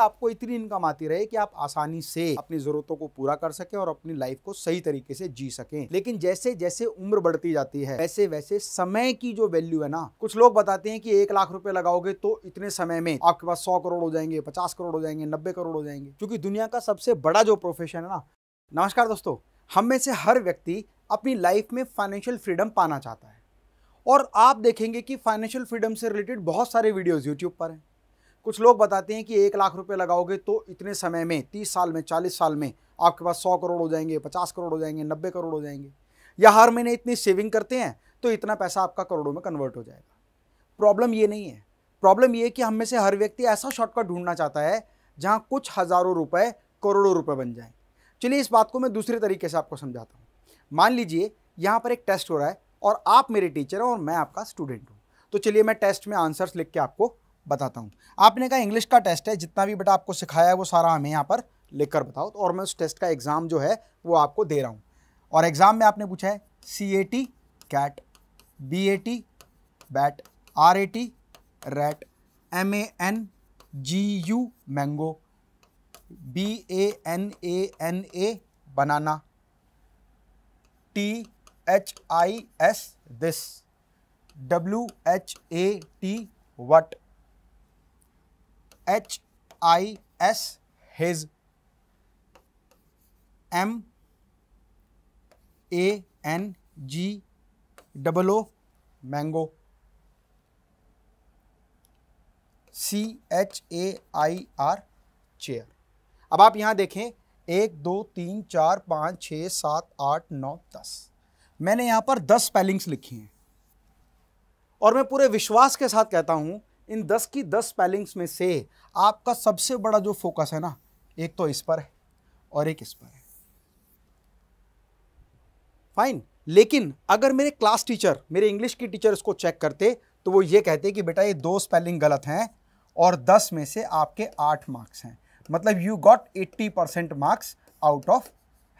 आपको इतनी इनकम आती रहे कि आप आसानी से अपनी जरूरतों को पूरा कर सके और अपनी लाइफ को सही तरीके से जी सके लेकिन जैसे जैसे उम्र बढ़ती जाती है वैसे वैसे समय की जो वैल्यू है ना कुछ लोग बताते हैं कि एक लाख रुपए लगाओगे तो इतने समय में आपके पास सौ करोड़ हो जाएंगे पचास करोड़ हो जाएंगे नब्बे करोड़ हो जाएंगे क्योंकि दुनिया का सबसे बड़ा जो प्रोफेशन है ना नमस्कार दोस्तों हम में से हर व्यक्ति अपनी लाइफ में फाइनेंशियल फ्रीडम पाना चाहता है और आप देखेंगे कि फाइनेंशियल फ्रीडम से रिलेटेड बहुत सारे वीडियोज यूट्यूब पर हैं कुछ लोग बताते हैं कि एक लाख रुपए लगाओगे तो इतने समय में तीस साल में चालीस साल में आपके पास सौ करोड़ हो जाएंगे पचास करोड़ हो जाएंगे नब्बे करोड़ हो जाएंगे या हर महीने इतनी सेविंग करते हैं तो इतना पैसा आपका करोड़ों में कन्वर्ट हो जाएगा प्रॉब्लम ये नहीं है प्रॉब्लम ये कि हम में से हर व्यक्ति ऐसा शॉर्टकट ढूंढना चाहता है जहाँ कुछ हज़ारों रुपये करोड़ों रुपये बन जाएँ चलिए इस बात को मैं दूसरे तरीके से आपको समझाता हूँ मान लीजिए यहाँ पर एक टेस्ट हो रहा है और आप मेरे टीचर हैं और मैं आपका स्टूडेंट हूँ तो चलिए मैं टेस्ट में आंसर्स लिख के आपको बताता हूँ आपने कहा इंग्लिश का टेस्ट है जितना भी बेटा आपको सिखाया है वो सारा हमें यहाँ पर लिख कर बताओ तो और मैं उस टेस्ट का एग्ज़ाम जो है वो आपको दे रहा हूँ और एग्ज़ाम में आपने पूछा है C A T cat B A T bat R A T rat M A N G U mango B A N A N A banana T H I S this W H A T what H I S his M A N G double O mango C H A I R chair अब आप यहाँ देखें एक दो तीन चार पाँच छः सात आठ नौ दस मैंने यहाँ पर दस स्पेलिंग्स लिखी हैं और मैं पूरे विश्वास के साथ कहता हूँ इन दस की दस स्पेलिंग्स में से आपका सबसे बड़ा जो फोकस है ना एक तो इस पर है और एक इस पर है फाइन लेकिन अगर मेरे क्लास टीचर मेरे इंग्लिश की टीचर इसको चेक करते तो वो ये कहते कि बेटा ये दो स्पेलिंग गलत हैं और दस में से आपके आठ मार्क्स हैं मतलब you got eighty percent marks out of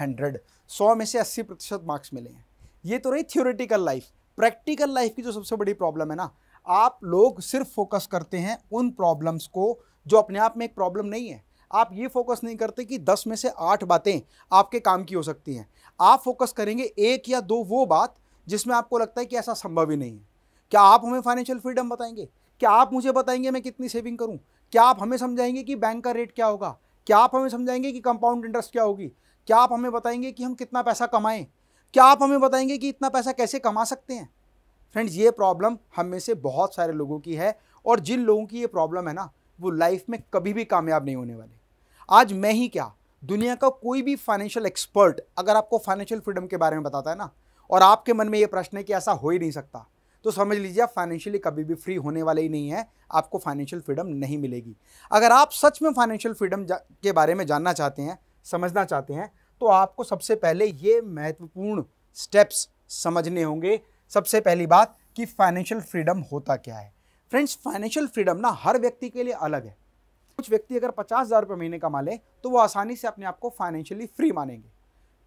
hundred सौ में से अस्सी प्रतिशत मार्क्स मिले हैं ये तो रही थियोरेटिकल लाइफ प्रैक्टिकल लाइफ की जो सबसे बड़ी प्रॉब्लम है ना आप लोग सिर्फ फोकस करते हैं उन प्रॉब्लम्स को जो अपने आप में एक प्रॉब्लम नहीं है आप ये फोकस नहीं करते कि दस में से आठ बातें आपके काम की हो सकती हैं आप फोकस करेंगे एक या दो वो बात जिसमें आपको लगता है कि ऐसा संभव ही नहीं है क्या आप हमें फाइनेंशियल फ्रीडम बताएंगे क्या आप मुझे बताएंगे मैं कितनी सेविंग करूं क्या आप हमें समझाएंगे कि बैंक का रेट क्या होगा क्या आप हमें समझाएंगे कि कंपाउंड इंटरेस्ट क्या होगी क्या आप हमें बताएंगे कि हम कितना पैसा कमाएं क्या आप हमें बताएंगे कि इतना पैसा कैसे कमा सकते हैं फ्रेंड्स ये प्रॉब्लम हम में से बहुत सारे लोगों की है और जिन लोगों की ये प्रॉब्लम है ना वो लाइफ में कभी भी कामयाब नहीं होने वाले आज मैं ही क्या दुनिया का कोई भी फाइनेंशियल एक्सपर्ट अगर आपको फाइनेंशियल फ्रीडम के बारे में बताता है ना और आपके मन में ये प्रश्न है कि ऐसा हो ही नहीं सकता तो समझ लीजिए आप फाइनेंशियली कभी भी फ्री होने वाले ही नहीं है आपको फाइनेंशियल फ्रीडम नहीं मिलेगी अगर आप सच में फाइनेंशियल फ्रीडम के बारे में जानना चाहते हैं समझना चाहते हैं तो आपको सबसे पहले ये महत्वपूर्ण स्टेप्स समझने होंगे सबसे पहली बात कि फाइनेंशियल फ्रीडम होता क्या है फ्रेंड्स फाइनेंशियल फ्रीडम ना हर व्यक्ति के लिए अलग है कुछ व्यक्ति अगर पचास हज़ार रुपये महीने कमा लें तो वो आसानी से अपने आप को फाइनेंशियली फ्री मानेंगे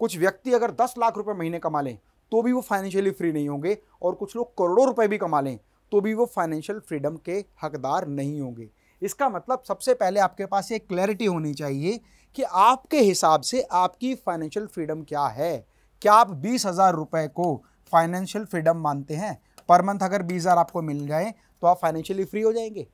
कुछ व्यक्ति अगर दस लाख रुपये महीने कमा लें तो भी वो फाइनेंशियली फ्री नहीं होंगे और कुछ लोग करोड़ों रुपये भी कमा लें तो भी वो फाइनेंशियल फ्रीडम के हकदार नहीं होंगे इसका मतलब सबसे पहले आपके पास एक क्लैरिटी होनी चाहिए कि आपके हिसाब से आपकी फाइनेंशियल फ्रीडम क्या है क्या आप बीस हज़ार रुपये को फाइनेंशियल फ्रीडम मानते हैं पर मंथ अगर बीस हज़ार आपको मिल जाए तो आप फाइनेंशियली फ्री हो जाएंगे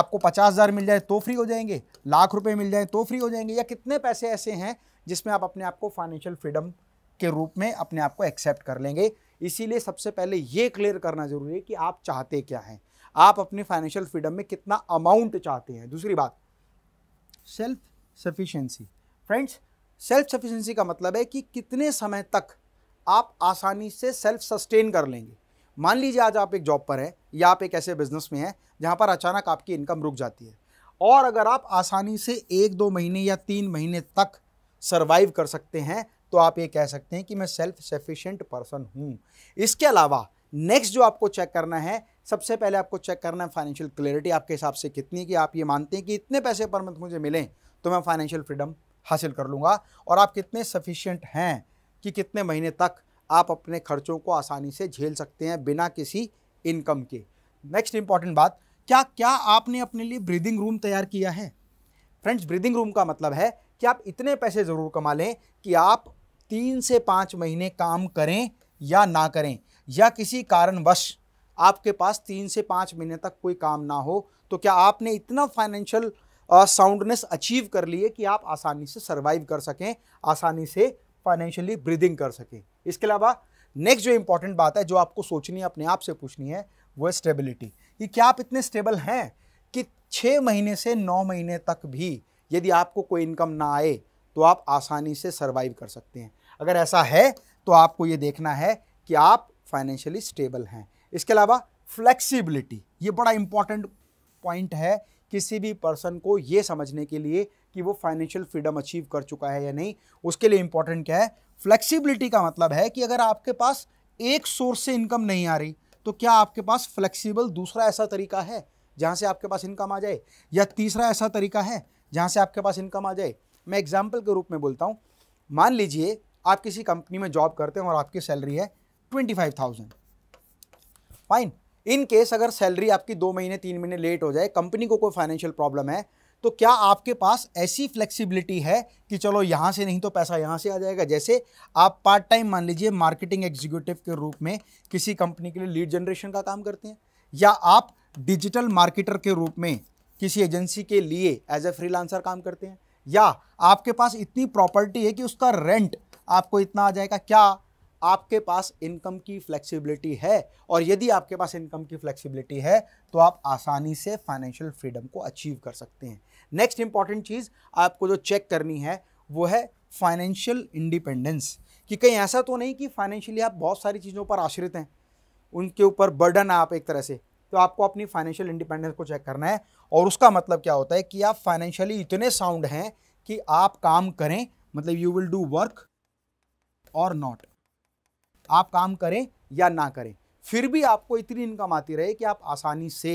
आपको पचास हज़ार मिल जाए तो फ्री हो जाएंगे लाख रुपए मिल जाए तो फ्री हो जाएंगे या कितने पैसे ऐसे हैं जिसमें आप अपने आप को फाइनेंशियल फ्रीडम के रूप में अपने आप को एक्सेप्ट कर लेंगे इसीलिए सबसे पहले ये क्लियर करना ज़रूरी है कि आप चाहते क्या हैं आप अपने फाइनेंशियल फ्रीडम में कितना अमाउंट चाहते हैं दूसरी बात self sufficiency friends self sufficiency का मतलब है कि कितने समय तक आप आसानी से सेल्फ सस्टेन कर लेंगे मान लीजिए आज आप एक जॉब पर हैं या आप एक ऐसे बिजनेस में हैं जहाँ पर अचानक आपकी इनकम रुक जाती है और अगर आप आसानी से एक दो महीने या तीन महीने तक सर्वाइव कर सकते हैं तो आप ये कह सकते हैं कि मैं सेल्फ सफिशेंट पर्सन हूँ इसके अलावा नेक्स्ट जो आपको चेक करना है सबसे पहले आपको चेक करना है फाइनेंशियल क्लियरिटी आपके हिसाब से कितनी कि आप ये मानते हैं कि इतने पैसे पर मंथ मुझे मिलें तो मैं फाइनेंशियल फ्रीडम हासिल कर लूँगा और आप कितने सफिशियंट हैं कि कितने महीने तक आप अपने खर्चों को आसानी से झेल सकते हैं बिना किसी इनकम के नेक्स्ट इंपॉर्टेंट बात क्या क्या आपने अपने लिए ब्रीदिंग रूम तैयार किया है फ्रेंड्स ब्रीदिंग रूम का मतलब है कि आप इतने पैसे ज़रूर कमा लें कि आप तीन से पाँच महीने काम करें या ना करें या किसी कारणवश आपके पास तीन से पाँच महीने तक कोई काम ना हो तो क्या आपने इतना फाइनेंशियल साउंडनेस अचीव कर लिए कि आप आसानी से सर्वाइव कर सकें आसानी से फाइनेंशियली ब्रीदिंग कर सकें इसके अलावा नेक्स्ट जो इंपॉर्टेंट बात है जो आपको सोचनी है अपने आप से पूछनी है वो है स्टेबिलिटी कि क्या आप इतने स्टेबल हैं कि छः महीने से नौ महीने तक भी यदि आपको कोई इनकम ना आए तो आप आसानी से सर्वाइव कर सकते हैं अगर ऐसा है तो आपको ये देखना है कि आप फाइनेंशियली स्टेबल हैं इसके अलावा फ्लेक्सिबिलिटी ये बड़ा इंपॉर्टेंट पॉइंट है किसी भी पर्सन को ये समझने के लिए कि वो फाइनेंशियल फ्रीडम अचीव कर चुका है या नहीं उसके लिए इंपॉर्टेंट क्या है फ्लेक्सिबिलिटी का मतलब है कि अगर आपके पास एक सोर्स से इनकम नहीं आ रही तो क्या आपके पास फ्लेक्सिबल दूसरा ऐसा तरीका है जहाँ से आपके पास इनकम आ जाए या तीसरा ऐसा तरीका है जहाँ से आपके पास इनकम आ जाए मैं एग्जाम्पल के रूप में बोलता हूँ मान लीजिए आप किसी कंपनी में जॉब करते हैं और आपकी सैलरी है twenty five thousand fine in case अगर सैलरी आपकी दो महीने तीन महीने लेट हो जाए कंपनी को कोई फाइनेंशियल प्रॉब्लम है तो क्या आपके पास ऐसी फ्लेक्सिबिलिटी है कि चलो यहाँ से नहीं तो पैसा यहाँ से आ जाएगा जैसे आप पार्ट टाइम मान लीजिए मार्केटिंग एग्जीक्यूटिव के रूप में किसी कंपनी के लिए लीड जनरेशन का काम करते हैं या आप डिजिटल मार्केटर के रूप में किसी एजेंसी के लिए एज ए फ्रीलांसर काम करते हैं या आपके पास इतनी प्रॉपर्टी है कि उसका रेंट आपको इतना आ जाएगा क्या आपके पास इनकम की फ्लेक्सिबिलिटी है और यदि आपके पास इनकम की फ्लेक्सिबिलिटी है तो आप आसानी से फाइनेंशियल फ्रीडम को अचीव कर सकते हैं नेक्स्ट इंपॉर्टेंट चीज़ आपको जो चेक करनी है वो है फाइनेंशियल इंडिपेंडेंस कि कहीं ऐसा तो नहीं कि फाइनेंशियली आप बहुत सारी चीज़ों पर आश्रित हैं उनके ऊपर बर्डन है आप एक तरह से तो आपको अपनी फाइनेंशियल इंडिपेंडेंस को चेक करना है और उसका मतलब क्या होता है कि आप फाइनेंशियली इतने साउंड हैं कि आप काम करें मतलब यू विल डू वर्क और नॉट आप काम करें या ना करें फिर भी आपको इतनी इनकम आती रहे कि आप आसानी से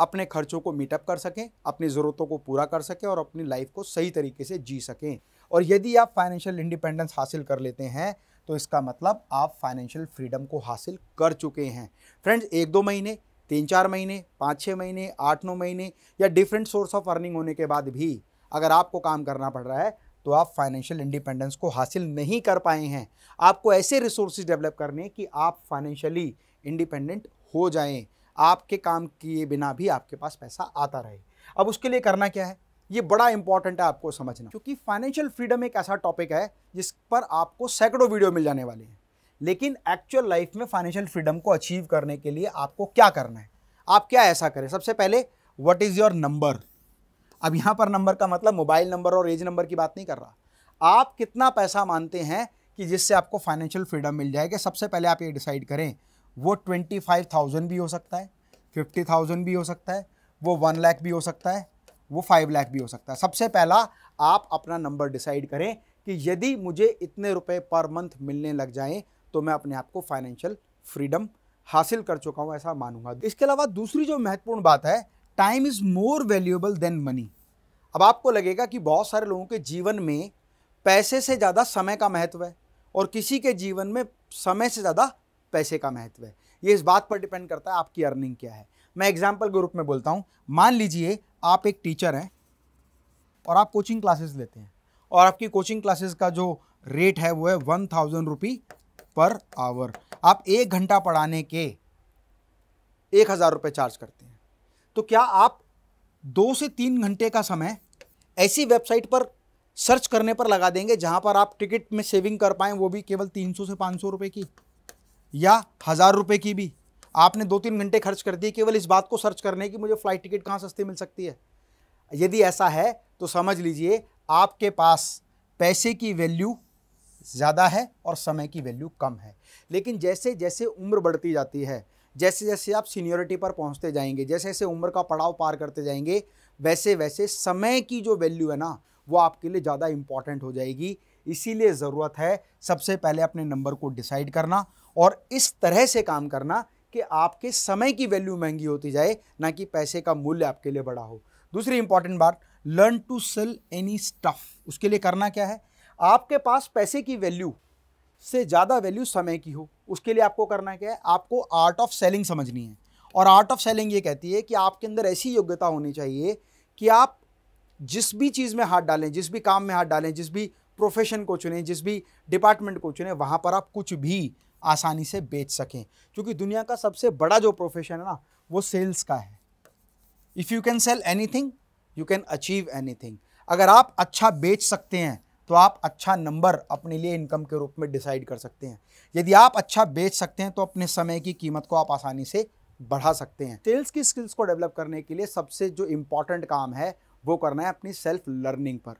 अपने खर्चों को मीटअप कर सकें अपनी ज़रूरतों को पूरा कर सकें और अपनी लाइफ को सही तरीके से जी सकें और यदि आप फाइनेंशियल इंडिपेंडेंस हासिल कर लेते हैं तो इसका मतलब आप फाइनेंशियल फ्रीडम को हासिल कर चुके हैं फ्रेंड्स एक दो महीने तीन चार महीने पाँच छः महीने आठ नौ महीने या डिफरेंट सोर्स ऑफ अर्निंग होने के बाद भी अगर आपको काम करना पड़ रहा है तो आप फाइनेंशियल इंडिपेंडेंस को हासिल नहीं कर पाए हैं आपको ऐसे रिसोर्स डेवलप करने कि आप फाइनेंशियली इंडिपेंडेंट हो जाएं आपके काम किए बिना भी आपके पास पैसा आता रहे अब उसके लिए करना क्या है ये बड़ा इंपॉर्टेंट है आपको समझना क्योंकि फाइनेंशियल फ्रीडम एक ऐसा टॉपिक है जिस पर आपको सैकड़ों वीडियो मिल जाने वाले हैं लेकिन एक्चुअल लाइफ में फाइनेंशियल फ्रीडम को अचीव करने के लिए आपको क्या करना है आप क्या ऐसा करें सबसे पहले व्हाट इज़ योर नंबर अब यहाँ पर नंबर का मतलब मोबाइल नंबर और एज नंबर की बात नहीं कर रहा आप कितना पैसा मानते हैं कि जिससे आपको फाइनेंशियल फ्रीडम मिल जाएगा सबसे पहले आप ये डिसाइड करें वो ट्वेंटी फाइव थाउजेंड भी हो सकता है फिफ्टी थाउजेंड भी हो सकता है वो वन लाख भी हो सकता है वो फाइव लाख भी हो सकता है सबसे पहला आप अपना नंबर डिसाइड करें कि यदि मुझे इतने रुपए पर मंथ मिलने लग जाएं तो मैं अपने आप को फाइनेंशियल फ्रीडम हासिल कर चुका हूँ ऐसा मानूंगा इसके अलावा दूसरी जो महत्वपूर्ण बात है time is more valuable than money अब आपको लगेगा कि बहुत सारे लोगों के जीवन में पैसे से ज़्यादा समय का महत्व है और किसी के जीवन में समय से ज़्यादा पैसे का महत्व है ये इस बात पर डिपेंड करता है आपकी अर्निंग क्या है मैं एग्जाम्पल के रूप में बोलता हूँ मान लीजिए आप एक टीचर हैं और आप कोचिंग क्लासेस लेते हैं और आपकी कोचिंग क्लासेस का जो रेट है वो है one thousand rupee per hour आप एक घंटा पढ़ाने के एक हज़ार रुपये चार्ज करते हैं तो क्या आप दो से तीन घंटे का समय ऐसी वेबसाइट पर सर्च करने पर लगा देंगे जहां पर आप टिकट में सेविंग कर पाएँ वो भी केवल तीन सौ से पाँच सौ रुपये की या हज़ार रुपये की भी आपने दो तीन घंटे खर्च कर दिए केवल इस बात को सर्च करने की मुझे फ़्लाइट टिकट कहाँ सस्ती मिल सकती है यदि ऐसा है तो समझ लीजिए आपके पास पैसे की वैल्यू ज़्यादा है और समय की वैल्यू कम है लेकिन जैसे जैसे उम्र बढ़ती जाती है जैसे जैसे आप सीनियोरिटी पर पहुंचते जाएंगे जैसे जैसे उम्र का पड़ाव पार करते जाएंगे वैसे वैसे समय की जो वैल्यू है ना वो आपके लिए ज़्यादा इम्पॉर्टेंट हो जाएगी इसीलिए ज़रूरत है सबसे पहले अपने नंबर को डिसाइड करना और इस तरह से काम करना कि आपके समय की वैल्यू महंगी होती जाए ना कि पैसे का मूल्य आपके लिए बड़ा हो दूसरी इंपॉर्टेंट बात learn to sell any stuff उसके लिए करना क्या है आपके पास पैसे की वैल्यू से ज़्यादा वैल्यू समय की हो उसके लिए आपको करना क्या है आपको आर्ट ऑफ सेलिंग समझनी है और आर्ट ऑफ सेलिंग ये कहती है कि आपके अंदर ऐसी योग्यता होनी चाहिए कि आप जिस भी चीज़ में हाथ डालें जिस भी काम में हाथ डालें जिस भी प्रोफेशन को चुनें जिस भी डिपार्टमेंट को चुनें वहाँ पर आप कुछ भी आसानी से बेच सकें क्योंकि दुनिया का सबसे बड़ा जो प्रोफेशन है ना वो सेल्स का है if you can sell anything you can achieve anything अगर आप अच्छा बेच सकते हैं तो आप अच्छा नंबर अपने लिए इनकम के रूप में डिसाइड कर सकते हैं यदि आप अच्छा बेच सकते हैं तो अपने समय की कीमत को आप आसानी से बढ़ा सकते हैं सेल्स की स्किल्स को डेवलप करने के लिए सबसे जो इम्पॉर्टेंट काम है वो करना है अपनी सेल्फ लर्निंग पर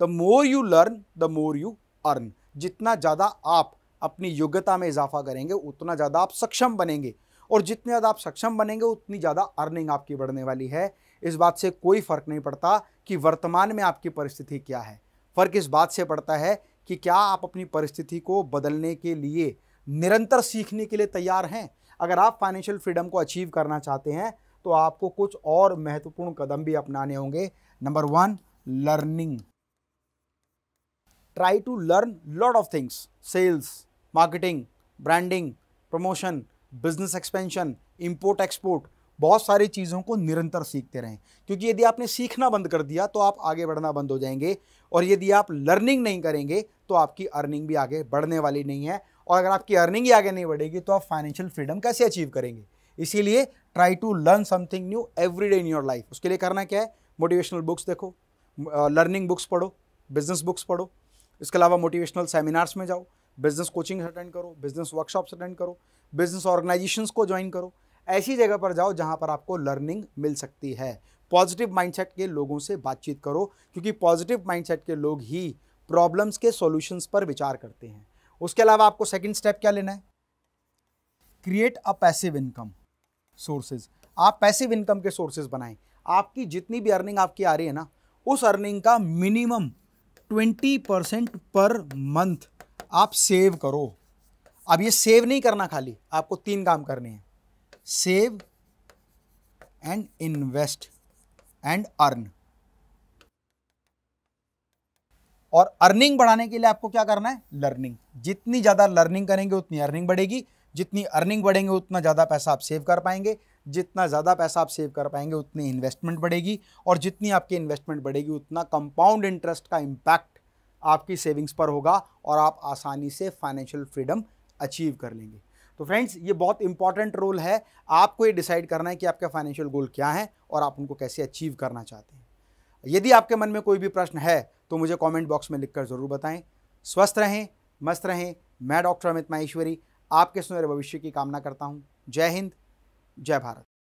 the more you learn the more you earn जितना ज़्यादा आप अपनी योग्यता में इजाफा करेंगे उतना ज़्यादा आप सक्षम बनेंगे और जितने ज़्यादा आप सक्षम बनेंगे उतनी ज़्यादा अर्निंग आपकी बढ़ने वाली है इस बात से कोई फ़र्क नहीं पड़ता कि वर्तमान में आपकी परिस्थिति क्या है फ़र्क इस बात से पड़ता है कि क्या आप अपनी परिस्थिति को बदलने के लिए निरंतर सीखने के लिए तैयार हैं अगर आप फाइनेंशियल फ्रीडम को अचीव करना चाहते हैं तो आपको कुछ और महत्वपूर्ण कदम भी अपनाने होंगे number one learning try to learn lot of things sales marketing branding promotion business expansion import export बहुत सारी चीज़ों को निरंतर सीखते रहें क्योंकि यदि आपने सीखना बंद कर दिया तो आप आगे बढ़ना बंद हो जाएंगे और यदि आप लर्निंग नहीं करेंगे तो आपकी अर्निंग भी आगे बढ़ने वाली नहीं है और अगर आपकी अर्निंग ही आगे नहीं बढ़ेगी तो आप फाइनेंशियल फ्रीडम कैसे अचीव करेंगे इसीलिए try to learn something new every day in your life उसके लिए करना क्या है मोटिवेशनल बुक्स देखो लर्निंग बुक्स पढ़ो बिजनेस बुक्स पढ़ो इसके अलावा मोटिवेशनल सेमिनार्स में जाओ बिजनेस कोचिंग अटेंड करो बिजनेस वर्कशॉप्स अटेंड करो बिजनेस ऑर्गेनाइजेशंस को ज्वाइन करो ऐसी जगह पर जाओ जहाँ पर आपको लर्निंग मिल सकती है पॉजिटिव माइंडसेट के लोगों से बातचीत करो क्योंकि पॉजिटिव माइंडसेट के लोग ही प्रॉब्लम्स के सॉल्यूशंस पर विचार करते हैं उसके अलावा आपको सेकंड स्टेप क्या लेना है create a passive income sources आप पैसिव इनकम के सोर्सेज बनाएं आपकी जितनी भी अर्निंग आपकी आ रही है ना उस अर्निंग का minimum twenty percent per month आप सेव करो अब ये सेव नहीं करना खाली आपको तीन काम करने हैं save and invest and earn और अर्निंग बढ़ाने के लिए आपको क्या करना है लर्निंग जितनी ज़्यादा लर्निंग करेंगे उतनी अर्निंग बढ़ेगी जितनी अर्निंग बढ़ेंगे उतना ज़्यादा पैसा आप सेव कर पाएंगे जितना ज़्यादा पैसा आप सेव कर पाएंगे उतनी इन्वेस्टमेंट बढ़ेगी और जितनी आपकी इन्वेस्टमेंट बढ़ेगी उतना कंपाउंड इंटरेस्ट का इंपैक्ट आपकी सेविंग्स पर होगा और आप आसानी से फाइनेंशियल फ्रीडम अचीव कर लेंगे तो फ्रेंड्स ये बहुत इंपॉर्टेंट रोल है आपको ये डिसाइड करना है कि आपका फाइनेंशियल गोल क्या है और आप उनको कैसे अचीव करना चाहते हैं यदि आपके मन में कोई भी प्रश्न है तो मुझे कमेंट बॉक्स में लिखकर ज़रूर बताएं स्वस्थ रहें मस्त रहें मैं डॉक्टर अमित माहेश्वरी आपके सुनहरे भविष्य की कामना करता हूँ जय हिंद जय भारत